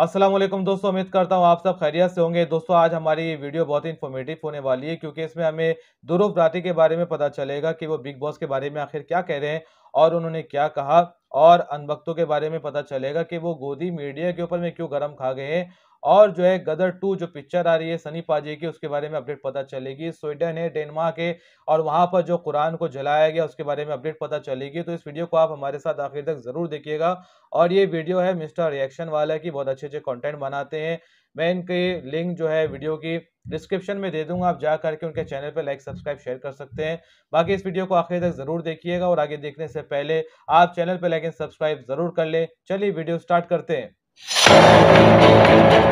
असलम दोस्तों उम्मीद करता हूँ आप सब खैरियत से होंगे दोस्तों आज हमारी ये वीडियो बहुत ही इन्फॉर्मेटिव होने वाली है क्योंकि इसमें हमें दुरुप राठी के बारे में पता चलेगा कि वो बिग बॉस के बारे में आखिर क्या कह रहे हैं और उन्होंने क्या कहा और अनबक्तों के बारे में पता चलेगा कि वो गोदी मीडिया के ऊपर में क्यों गर्म खा गए हैं और जो है गदर टू जो पिक्चर आ रही है सनी पाजी की उसके बारे में अपडेट पता चलेगी स्वीडन है डेनमार्क है और वहाँ पर जो कुरान को जलाया गया उसके बारे में अपडेट पता चलेगी तो इस वीडियो को आप हमारे साथ आखिर तक ज़रूर देखिएगा और ये वीडियो है मिस्टर रिएक्शन वाला की बहुत अच्छे अच्छे कॉन्टेंट बनाते हैं मैं इनके लिंक जो है वीडियो की डिस्क्रिप्शन में दे दूंगा आप जा करके उनके चैनल पर लाइक सब्सक्राइब शेयर कर सकते हैं बाकी इस वीडियो को आखिर तक जरूर देखिएगा और आगे देखने से पहले आप चैनल पर लाइक एंड सब्सक्राइब जरूर कर लें चलिए वीडियो स्टार्ट करते हैं वेलकम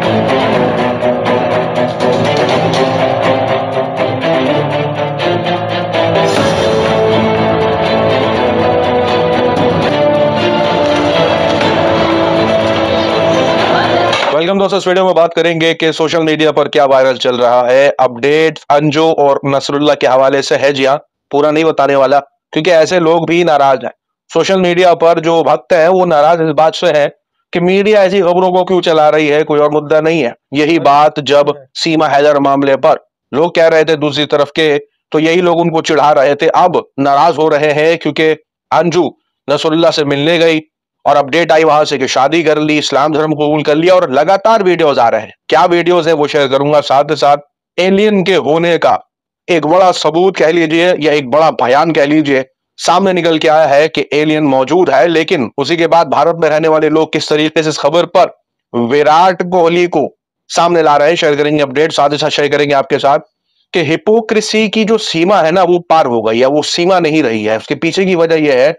दोस्तों इस वीडियो में बात करेंगे कि सोशल मीडिया पर क्या वायरल चल रहा है अपडेट अंजो और नसरुल्ला के हवाले से है जी हाँ पूरा नहीं बताने वाला क्योंकि ऐसे लोग भी नाराज हैं सोशल मीडिया पर जो भक्त हैं वो नाराज इस बात से हैं कि मीडिया ऐसी खबरों को क्यों चला रही है कोई और मुद्दा नहीं है यही बात जब सीमा हैदर मामले पर लोग कह रहे थे दूसरी तरफ के तो यही लोग उनको चिढ़ा रहे थे अब नाराज हो रहे हैं क्योंकि अंजू नसरुल्ला से मिलने गई और अपडेट आई वहां से कि शादी कर ली इस्लाम धर्म कबूल कर लिया और लगातार वीडियोज आ रहे हैं क्या वीडियोज है वो शेयर करूंगा साथ ही साथ एलियन के होने का एक बड़ा सबूत कह लीजिए या एक बड़ा बयान कह लीजिए सामने निकल के आया है कि एलियन मौजूद है लेकिन उसी के बाद भारत में रहने वाले लोग किस तरीके से इस खबर पर विराट कोहली को सामने ला रहे हैं शेयर करेंगे अपडेट साथ ही साथ शेयर करेंगे आपके साथ कि हिपोक्रेसी की जो सीमा है ना वो पार हो गई है वो सीमा नहीं रही है उसके पीछे की वजह यह है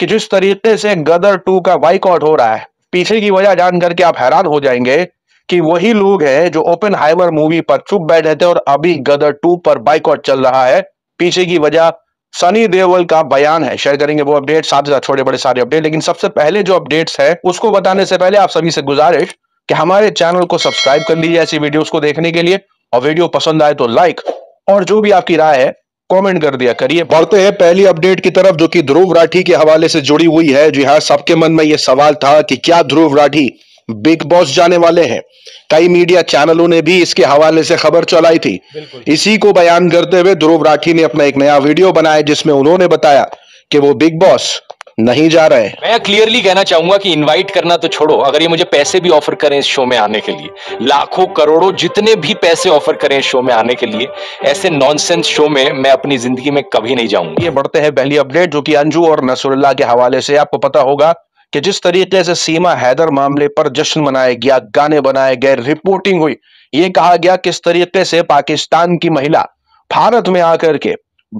कि जिस तरीके से गदर टू का वाइकआउट हो रहा है पीछे की वजह जान करके आप हैरान हो जाएंगे कि वही लोग हैं जो ओपन हाइवर मूवी पर चुप बैठे थे और अभी गदर टू पर बाइकआउट चल रहा है पीछे की वजह सनी देओल का बयान है शेयर करेंगे वो अपडेट साथ ही छोटे बड़े सारे अपडेट लेकिन सबसे पहले जो अपडेट्स है उसको बताने से पहले आप सभी से गुजारिश कि हमारे चैनल को सब्सक्राइब कर लीजिए ऐसी वीडियोस को देखने के लिए और वीडियो पसंद आए तो लाइक और जो भी आपकी राय है कमेंट कर दिया करिए बढ़ते हैं पहली अपडेट की तरफ जो कि ध्रुव राठी के हवाले से जुड़ी हुई है जी हाँ सबके मन में यह सवाल था कि क्या ध्रुव राठी बिग बॉस जाने वाले हैं कई मीडिया चैनलों ने भी इसके हवाले से खबर चलाई थी इसी को बयान करते हुए ध्रुव राठी ने अपना एक नया वीडियो बनाया जिसमें उन्होंने बताया कि वो बिग बॉस नहीं जा रहे मैं क्लियरली कहना चाहूंगा कि इनवाइट करना तो छोड़ो अगर ये मुझे पैसे भी ऑफर करें इस शो में आने के लिए लाखों करोड़ों जितने भी पैसे ऑफर करें इस शो में आने के लिए ऐसे नॉनसेंस शो में मैं अपनी जिंदगी में कभी नहीं जाऊंगा ये बढ़ते हैं पहली अपडेट जो कि अंजू और नसरुल्ला के हवाले से आपको पता होगा कि जिस तरीके से सीमा हैदर मामले पर जश्न मनाया गया गाने बनाए गए रिपोर्टिंग हुई ये कहा गया किस तरीके से पाकिस्तान की महिला भारत में आकर के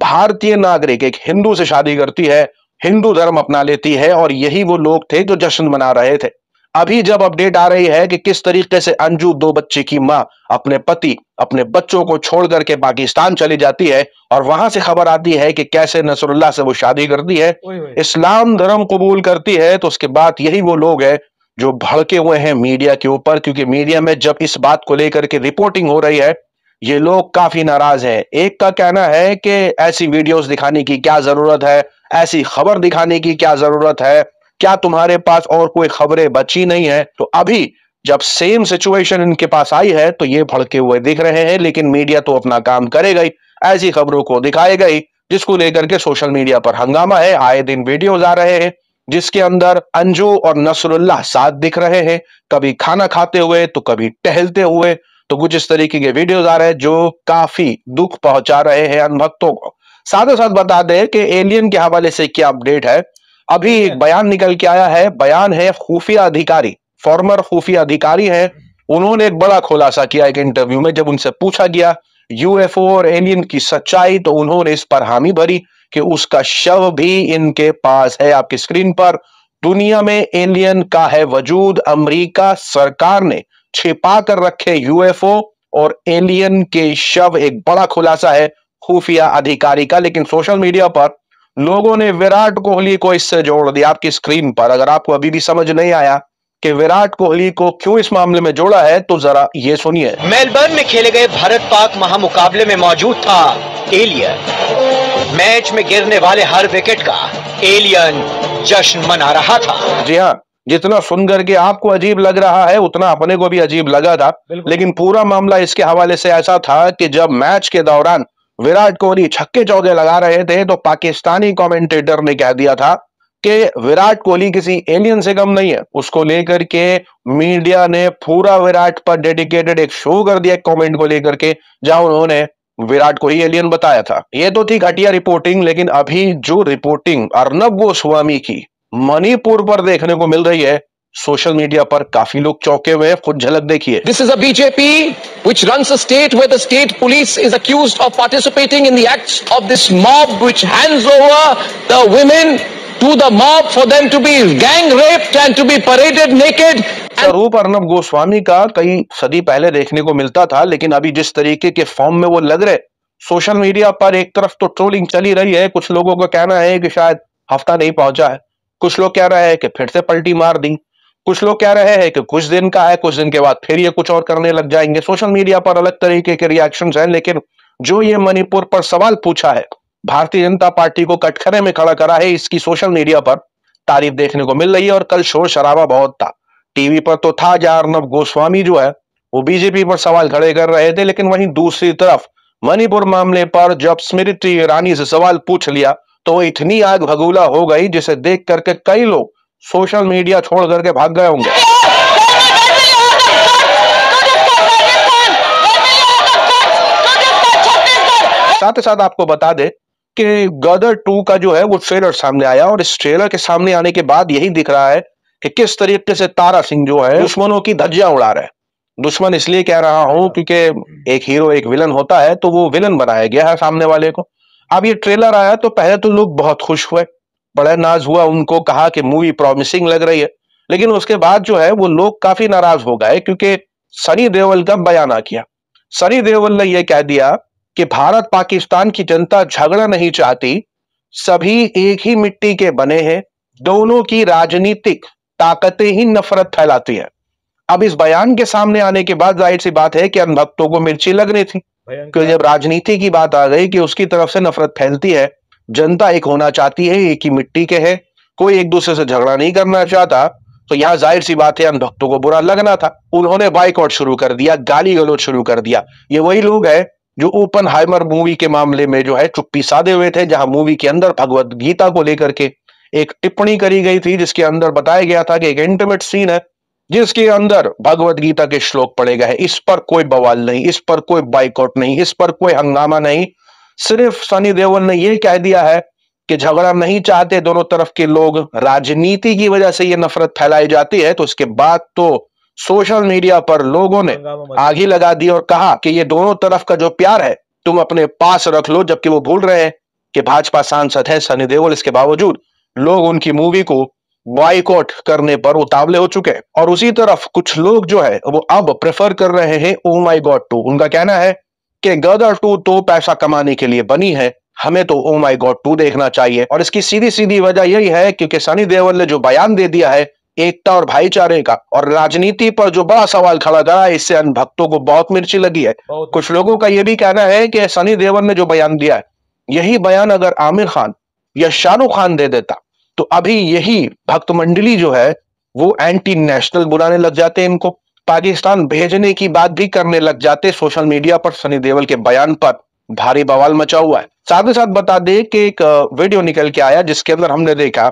भारतीय नागरिक एक हिंदू से शादी करती है हिंदू धर्म अपना लेती है और यही वो लोग थे जो जश्न मना रहे थे अभी जब अपडेट आ रही है कि किस तरीके से अंजू दो बच्चे की मां अपने पति अपने बच्चों को छोड़ करके पाकिस्तान चली जाती है और वहां से खबर आती है कि कैसे नसरुल्ला से वो शादी करती है इस्लाम धर्म कबूल करती है तो उसके बाद यही वो लोग हैं जो भड़के हुए हैं मीडिया के ऊपर क्योंकि मीडिया में जब इस बात को लेकर के रिपोर्टिंग हो रही है ये लोग काफी नाराज हैं एक का कहना है कि ऐसी वीडियोस दिखाने की क्या जरूरत है ऐसी खबर दिखाने की क्या जरूरत है क्या तुम्हारे पास और कोई खबरें बची नहीं है तो अभी जब सेम सिचुएशन इनके पास आई है तो ये भड़के हुए दिख रहे हैं लेकिन मीडिया तो अपना काम करेगा गई ऐसी खबरों को दिखाए गई जिसको लेकर के सोशल मीडिया पर हंगामा है आए दिन वीडियोज आ रहे हैं जिसके अंदर अंजू और नसरुल्लाह साथ दिख रहे हैं कभी खाना खाते हुए तो कभी टहलते हुए तो कुछ इस तरीके के वीडियोज आ रहे हैं जो काफी दुख पहुंचा रहे हैं अनभक्तों को साथ साथ बता दें कि एलियन के हवाले से क्या अपडेट है अभी एक बयान निकल के आया है बयान है खुफिया अधिकारी फॉर्मर खुफिया अधिकारी है उन्होंने एक बड़ा खुलासा किया एक इंटरव्यू में जब उनसे पूछा गया यूएफओ और एलियन की सच्चाई तो उन्होंने इस पर हामी भरी कि उसका शव भी इनके पास है आपकी स्क्रीन पर दुनिया में एलियन का है वजूद अमेरिका सरकार ने छिपा कर रखे यूएफओ और एलियन के शव एक बड़ा खुलासा है खुफिया अधिकारी का लेकिन सोशल मीडिया पर लोगों ने विराट कोहली को इससे जोड़ दिया आपकी स्क्रीन पर अगर आपको अभी भी समझ नहीं आया कि विराट कोहली को क्यों इस मामले में जोड़ा है तो जरा ये सुनिए मेलबर्न में खेले गए भारत पाक महामुकाबले में मौजूद था एलियन मैच में गिरने वाले हर विकेट का एलियन जश्न मना रहा था जी हाँ जितना सुन करके आपको अजीब लग रहा है उतना अपने को भी अजीब लगा था लेकिन पूरा मामला इसके हवाले से ऐसा था कि जब मैच के दौरान विराट कोहली छक्के चौके लगा रहे थे तो पाकिस्तानी कमेंटेटर ने कह दिया था कि विराट कोहली किसी एलियन से कम नहीं है उसको लेकर के मीडिया ने पूरा विराट पर डेडिकेटेड एक शो कर दिया कमेंट को लेकर के जहां उन्होंने विराट कोहली एलियन बताया था ये तो थी घटिया रिपोर्टिंग लेकिन अभी जो रिपोर्टिंग अर्नब गोस्वामी की मणिपुर पर देखने को मिल रही है सोशल मीडिया पर काफी लोग चौके हुए हैं खुद झलक देखिए this is a BJP which runs a state where the state police is accused of participating in the acts of this mob which hands over the women to the mob for them to be gang raped and to be paraded naked Swarup Arnab Goswami का कई सदी पहले देखने को मिलता था लेकिन अभी जिस तरीके के फॉर्म में वो लग रहे सोशल मीडिया पर एक तरफ तो ट्रोलिंग चली रही है कुछ लोगों का कहना है कि शायद हफ्ता नहीं पहुंचा है कुछ लोग कह रहे हैं कि फिर से पलटी मार दी कुछ लोग कह रहे हैं कि कुछ दिन का है कुछ दिन के बाद फिर ये कुछ और करने लग जाएंगे सोशल मीडिया पर अलग तरीके के रिएक्शन हैं लेकिन जो ये मणिपुर पर सवाल पूछा है भारतीय जनता पार्टी को कटखरे में खड़ा करा है इसकी सोशल मीडिया पर तारीफ देखने को मिल रही है और कल शोर शराबा बहुत था टीवी पर तो था जहां अर्नब गोस्वामी जो है वो बीजेपी पर सवाल खड़े कर रहे थे लेकिन वहीं दूसरी तरफ मणिपुर मामले पर जब स्मृति ईरानी से सवाल पूछ लिया तो इतनी आग भगूला हो गई जिसे देख करके कई लोग सोशल मीडिया छोड़ करके भाग गए होंगे साथ ही साथ आपको बता दे कि गदर टू का जो है वो ट्रेलर सामने आया और इस ट्रेलर के सामने आने के बाद यही दिख रहा है कि किस तरीके से तारा सिंह जो है दुश्मनों की धज्जियां उड़ा रहे दुश्मन इसलिए कह रहा हूं क्योंकि एक हीरो एक विलन होता है तो वो विलन बनाया गया है सामने वाले को अब ये ट्रेलर आया तो पहले तो लोग बहुत खुश हुए बड़ा नाज हुआ उनको कहा कि मूवी प्रॉमिसिंग लग रही है लेकिन उसके बाद जो है वो लोग काफी नाराज हो गए क्योंकि सनी देवल का बयाना किया सनी देवल ने यह कह दिया कि भारत पाकिस्तान की जनता झगड़ा नहीं चाहती सभी एक ही मिट्टी के बने हैं दोनों की राजनीतिक ताकतें ही नफरत फैलाती है अब इस बयान के सामने आने के बाद जाहिर सी बात है कि अनभक्तों को मिर्ची लगनी थी क्योंकि जब राजनीति की बात आ गई कि उसकी तरफ से नफरत फैलती है जनता एक होना चाहती है एक ही मिट्टी के है कोई एक दूसरे से झगड़ा नहीं करना चाहता तो यहां जाहिर सी बात है हम भक्तों को बुरा लगना था उन्होंने बाइकआउट शुरू कर दिया गाली गलोच शुरू कर दिया ये वही लोग है जो ओपन हाइमर मूवी के मामले में जो है चुप्पी साधे हुए थे जहां मूवी के अंदर भगवत गीता को लेकर के एक टिप्पणी करी गई थी जिसके अंदर बताया गया था कि एक इंटीमेट सीन है जिसके अंदर भगवत गीता के श्लोक पड़े गए इस पर कोई बवाल नहीं इस पर कोई बाइकआउट नहीं इस पर कोई हंगामा नहीं सिर्फ सनी देओल ने यह कह दिया है कि झगड़ा नहीं चाहते दोनों तरफ के लोग राजनीति की वजह से ये नफरत फैलाई जाती है तो उसके बाद तो सोशल मीडिया पर लोगों ने आग ही लगा दी और कहा कि ये दोनों तरफ का जो प्यार है तुम अपने पास रख लो जबकि वो भूल रहे हैं कि भाजपा सांसद है सनी देओल इसके बावजूद लोग उनकी मूवी को बॉयकॉट करने पर उतावले हो चुके हैं और उसी तरफ कुछ लोग जो है वो अब प्रेफर कर रहे हैं ओ माई गॉड टू उनका कहना है कि गदर टू तो पैसा कमाने के लिए बनी है हमें तो ओ माई गॉड टू देखना चाहिए और इसकी सीधी सीधी वजह यही है क्योंकि सनी देवल ने जो बयान दे दिया है एकता और भाईचारे का और राजनीति पर जो बड़ा सवाल खड़ा करा इससे भक्तों को बहुत मिर्ची लगी है कुछ लोगों का यह भी कहना है कि सनी देवल ने जो बयान दिया है यही बयान अगर आमिर खान या शाहरुख खान दे देता तो अभी यही भक्त मंडली जो है वो एंटी नेशनल बुलाने लग जाते हैं इनको पाकिस्तान भेजने की बात भी करने लग जाते सोशल मीडिया पर सनी देवल के बयान पर भारी बवाल मचा हुआ है साथ ही साथ बता दें कि एक वीडियो निकल के आया जिसके अंदर हमने देखा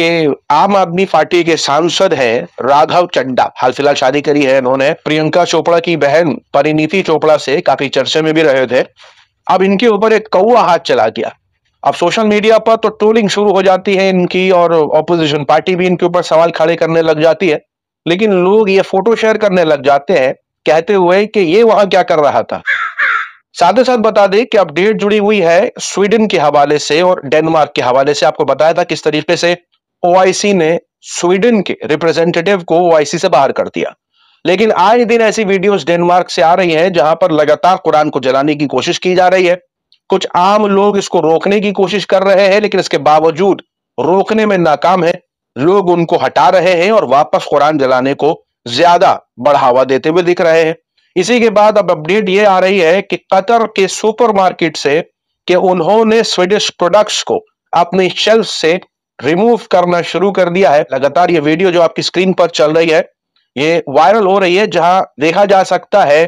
कि आम आदमी पार्टी के सांसद हैं राघव चड्डा हाल फिलहाल शादी करी है इन्होंने प्रियंका चोपड़ा की बहन परिणीति चोपड़ा से काफी चर्चे में भी रहे थे अब इनके ऊपर एक कौआ हाथ चला गया अब सोशल मीडिया पर तो ट्रोलिंग शुरू हो जाती है इनकी और ऑपोजिशन पार्टी भी इनके ऊपर सवाल खड़े करने लग जाती है लेकिन लोग ये फोटो शेयर करने लग जाते हैं कहते हुए कि ये वहां क्या कर रहा था साथ ही साथ बता दें कि अपडेट जुड़ी हुई है स्वीडन के हवाले से और डेनमार्क के हवाले से आपको बताया था किस तरीके से ओआईसी ने स्वीडन के रिप्रेजेंटेटिव को ओआईसी से बाहर कर दिया लेकिन आज दिन ऐसी वीडियोस डेनमार्क से आ रही है जहां पर लगातार कुरान को जलाने की कोशिश की जा रही है कुछ आम लोग इसको रोकने की कोशिश कर रहे हैं लेकिन इसके बावजूद रोकने में नाकाम है लोग उनको हटा रहे हैं और वापस कुरान जलाने को ज्यादा बढ़ावा देते हुए दिख रहे हैं इसी के बाद अब अपडेट ये आ रही है कि कतर के सुपरमार्केट से कि उन्होंने स्वीडिश प्रोडक्ट्स को अपने शेल्फ से रिमूव करना शुरू कर दिया है लगातार ये वीडियो जो आपकी स्क्रीन पर चल रही है ये वायरल हो रही है जहां देखा जा सकता है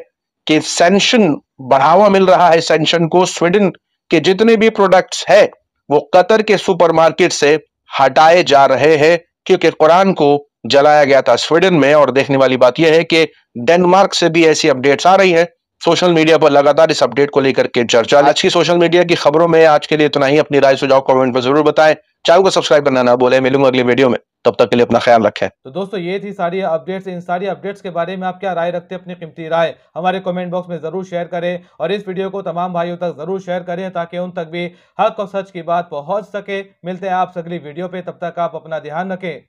कि सेंशन बढ़ावा मिल रहा है सेंशन को स्वीडन के जितने भी प्रोडक्ट्स है वो कतर के सुपरमार्केट से हटाए जा रहे हैं क्योंकि कुरान को जलाया गया था स्वीडन में और देखने वाली बात यह है कि डेनमार्क से भी ऐसी अपडेट्स आ रही हैं सोशल मीडिया पर लगातार इस अपडेट को लेकर के चर्चा आज हाँ। की सोशल मीडिया की खबरों में आज के लिए इतना ही अपनी राय सुझाव कमेंट में जरूर बताएं चैनल को सब्सक्राइब करना ना बोले मिलूंगा अगली वीडियो में तब तक के लिए अपना ख्याल रखें तो दोस्तों ये थी सारी अपडेट्स इन सारी अपडेट्स के बारे में आप क्या राय रखते हैं अपनी कीमती राय हमारे कमेंट बॉक्स में जरूर शेयर करें और इस वीडियो को तमाम भाइयों तक जरूर शेयर करें ताकि उन तक भी हक और सच की बात पहुंच सके मिलते हैं आप अगली वीडियो पे तब तक आप अपना ध्यान रखें